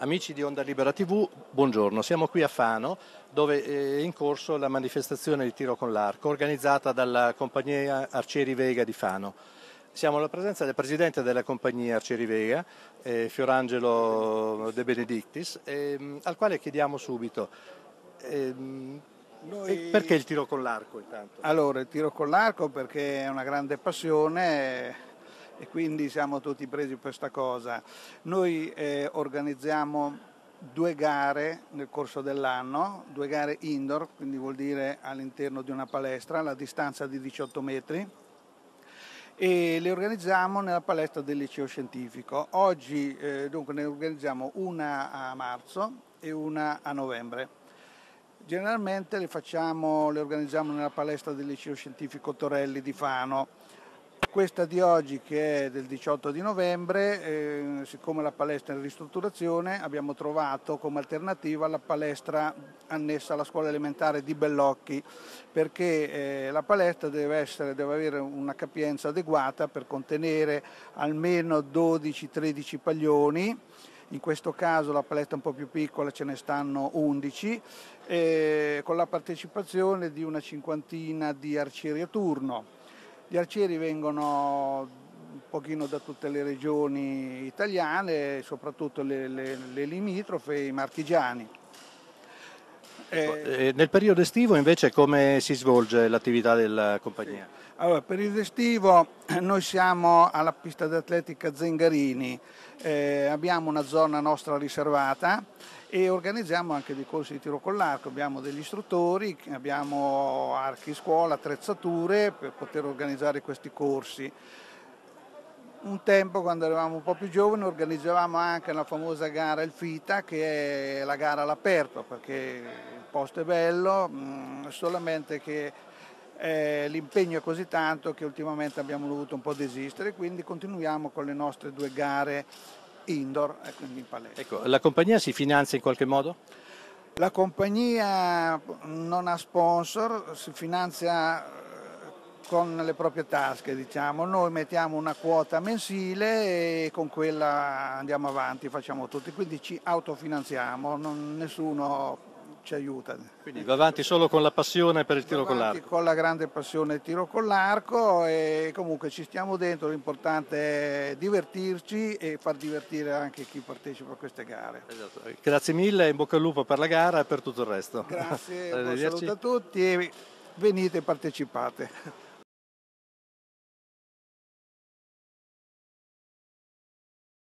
Amici di Onda Libera TV, buongiorno. Siamo qui a Fano dove eh, è in corso la manifestazione di tiro con l'arco organizzata dalla compagnia Arcieri Vega di Fano. Siamo alla presenza del presidente della compagnia Arcieri Vega, eh, Fiorangelo De Benedictis, eh, al quale chiediamo subito ehm, eh, Noi... perché il tiro con l'arco intanto? Allora, il tiro con l'arco perché è una grande passione e quindi siamo tutti presi per questa cosa. Noi eh, organizziamo due gare nel corso dell'anno, due gare indoor, quindi vuol dire all'interno di una palestra, la distanza di 18 metri e le organizziamo nella palestra del liceo scientifico. Oggi eh, dunque ne organizziamo una a marzo e una a novembre. Generalmente le, facciamo, le organizziamo nella palestra del liceo scientifico Torelli di Fano questa di oggi che è del 18 di novembre, eh, siccome la palestra è in ristrutturazione abbiamo trovato come alternativa la palestra annessa alla scuola elementare di Bellocchi perché eh, la palestra deve, essere, deve avere una capienza adeguata per contenere almeno 12-13 paglioni in questo caso la palestra un po' più piccola ce ne stanno 11, eh, con la partecipazione di una cinquantina di arcieri a turno. Gli arcieri vengono un pochino da tutte le regioni italiane, soprattutto le, le, le limitrofe, i marchigiani. Eh, eh, nel periodo estivo invece come si svolge l'attività della compagnia? Sì. Allora, periodo estivo noi siamo alla pista d'atletica Zengarini, eh, abbiamo una zona nostra riservata e organizziamo anche dei corsi di tiro con l'arco, abbiamo degli istruttori, abbiamo archi scuola, attrezzature per poter organizzare questi corsi. Un tempo, quando eravamo un po' più giovani, organizzavamo anche la famosa gara Il Fita, che è la gara all'aperto, perché il posto è bello, mm, solamente che eh, l'impegno è così tanto che ultimamente abbiamo dovuto un po' desistere, quindi continuiamo con le nostre due gare indoor e eh, quindi in palestra. Ecco, la compagnia si finanzia in qualche modo? La compagnia non ha sponsor, si finanzia con le proprie tasche, diciamo. Noi mettiamo una quota mensile e con quella andiamo avanti, facciamo tutti, quindi ci autofinanziamo, non, nessuno ci aiuta. Quindi va avanti solo con la passione per il tiro con l'arco. Con la grande passione del tiro con l'arco e comunque ci stiamo dentro, l'importante è divertirci e far divertire anche chi partecipa a queste gare. Esatto. Grazie mille, in bocca al lupo per la gara e per tutto il resto. Grazie, un saluto a tutti e venite e partecipate.